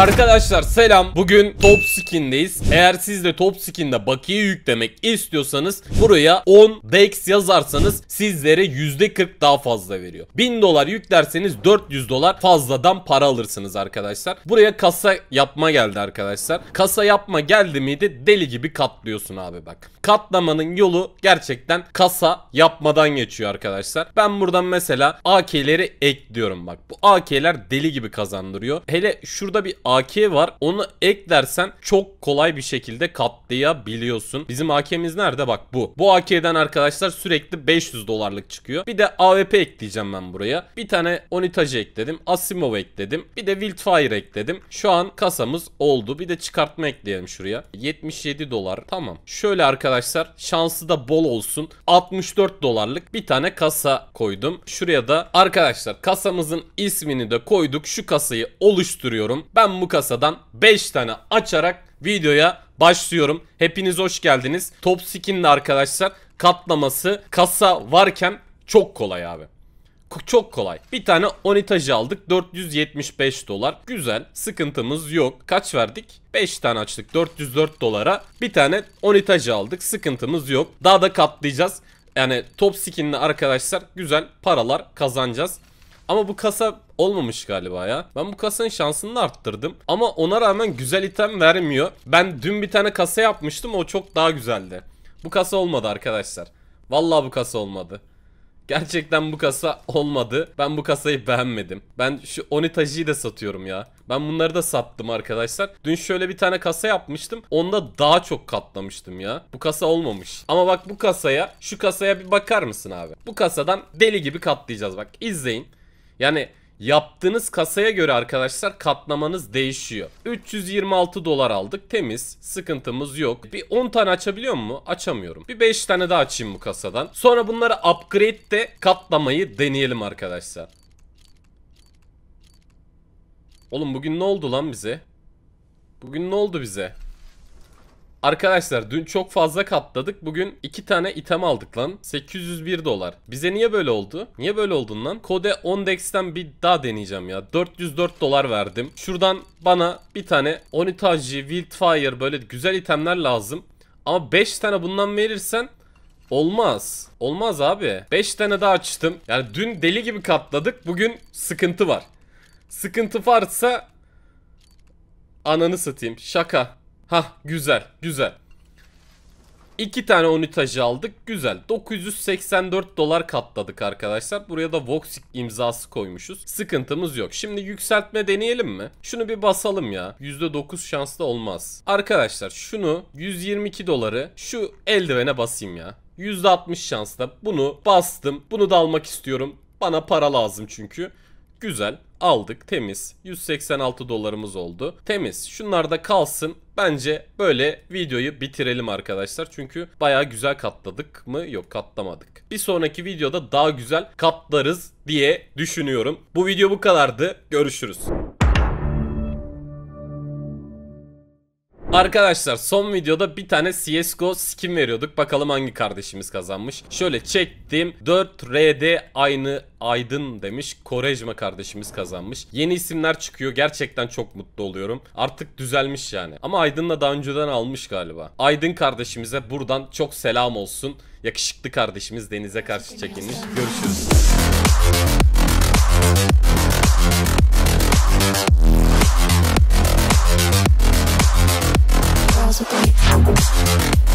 Arkadaşlar selam. Bugün top skin'deyiz. Eğer siz de top skin'de bakiye yüklemek istiyorsanız buraya 10 dex yazarsanız sizlere %40 daha fazla veriyor. 1000 dolar yüklerseniz 400 dolar fazladan para alırsınız arkadaşlar. Buraya kasa yapma geldi arkadaşlar. Kasa yapma geldi miydi deli gibi katlıyorsun abi bak. Katlamanın yolu gerçekten kasa yapmadan geçiyor arkadaşlar. Ben buradan mesela AK'leri ekliyorum bak. Bu AK'ler deli gibi kazandırıyor. Hele şurada bir AK var. Onu eklersen çok kolay bir şekilde katlayabiliyorsun. Bizim AK'miz nerede? Bak bu. Bu AK'den arkadaşlar sürekli 500 dolarlık çıkıyor. Bir de AWP ekleyeceğim ben buraya. Bir tane Onitage ekledim. Asimov ekledim. Bir de Wildfire ekledim. Şu an kasamız oldu. Bir de çıkartma ekleyelim şuraya. 77 dolar. Tamam. Şöyle arkadaşlar şansı da bol olsun. 64 dolarlık bir tane kasa koydum. Şuraya da arkadaşlar kasamızın ismini de koyduk. Şu kasayı oluşturuyorum. Ben bu kasadan 5 tane açarak videoya başlıyorum. Hepiniz hoş geldiniz. Top skinli arkadaşlar katlaması kasa varken çok kolay abi. Çok kolay. Bir tane onitajı aldık. 475 dolar. Güzel. Sıkıntımız yok. Kaç verdik? 5 tane açtık. 404 dolara. Bir tane onitajı aldık. Sıkıntımız yok. Daha da katlayacağız. Yani top skinli arkadaşlar güzel paralar kazanacağız. Ama bu kasa olmamış galiba ya. Ben bu kasanın şansını da arttırdım. Ama ona rağmen güzel item vermiyor. Ben dün bir tane kasa yapmıştım o çok daha güzeldi. Bu kasa olmadı arkadaşlar. Vallahi bu kasa olmadı. Gerçekten bu kasa olmadı. Ben bu kasayı beğenmedim. Ben şu Onitaji'yi de satıyorum ya. Ben bunları da sattım arkadaşlar. Dün şöyle bir tane kasa yapmıştım. Onda daha çok katlamıştım ya. Bu kasa olmamış. Ama bak bu kasaya, şu kasaya bir bakar mısın abi? Bu kasadan deli gibi katlayacağız bak. İzleyin. Yani yaptığınız kasaya göre arkadaşlar katlamanız değişiyor. 326 dolar aldık temiz sıkıntımız yok. Bir 10 tane açabiliyor mu? Açamıyorum. Bir 5 tane daha açayım bu kasadan. Sonra bunları upgrade de katlamayı deneyelim arkadaşlar. Oğlum bugün ne oldu lan bize? Bugün ne oldu bize? Arkadaşlar dün çok fazla katladık. Bugün iki tane item aldık lan. 801 dolar. Bize niye böyle oldu? Niye böyle oldun lan? Kode 10 bir daha deneyeceğim ya. 404 dolar verdim. Şuradan bana bir tane Onitaji, Wildfire böyle güzel itemler lazım. Ama 5 tane bundan verirsen Olmaz. Olmaz abi. 5 tane daha açtım. Yani dün deli gibi katladık. Bugün sıkıntı var. Sıkıntı varsa ananı satayım. Şaka. Hah güzel güzel. İki tane unitajı aldık. Güzel. 984 dolar katladık arkadaşlar. Buraya da Voxic imzası koymuşuz. Sıkıntımız yok. Şimdi yükseltme deneyelim mi? Şunu bir basalım ya. %9 şanslı olmaz. Arkadaşlar şunu 122 doları şu eldivene basayım ya. %60 şansla bunu bastım. Bunu da almak istiyorum. Bana para lazım çünkü. Güzel. Aldık. Temiz. 186 dolarımız oldu. Temiz. Şunlar da kalsın. Bence böyle videoyu bitirelim arkadaşlar. Çünkü baya güzel katladık mı? Yok katlamadık. Bir sonraki videoda daha güzel katlarız diye düşünüyorum. Bu video bu kadardı. Görüşürüz. Arkadaşlar son videoda bir tane CSGO skin veriyorduk. Bakalım hangi kardeşimiz kazanmış. Şöyle çektim. 4RD aynı Aydın demiş. Korejma kardeşimiz kazanmış. Yeni isimler çıkıyor. Gerçekten çok mutlu oluyorum. Artık düzelmiş yani. Ama Aydın'la daha önceden almış galiba. Aydın kardeşimize buradan çok selam olsun. Yakışıklı kardeşimiz Deniz'e karşı çekilmiş. Görüşürüz. music.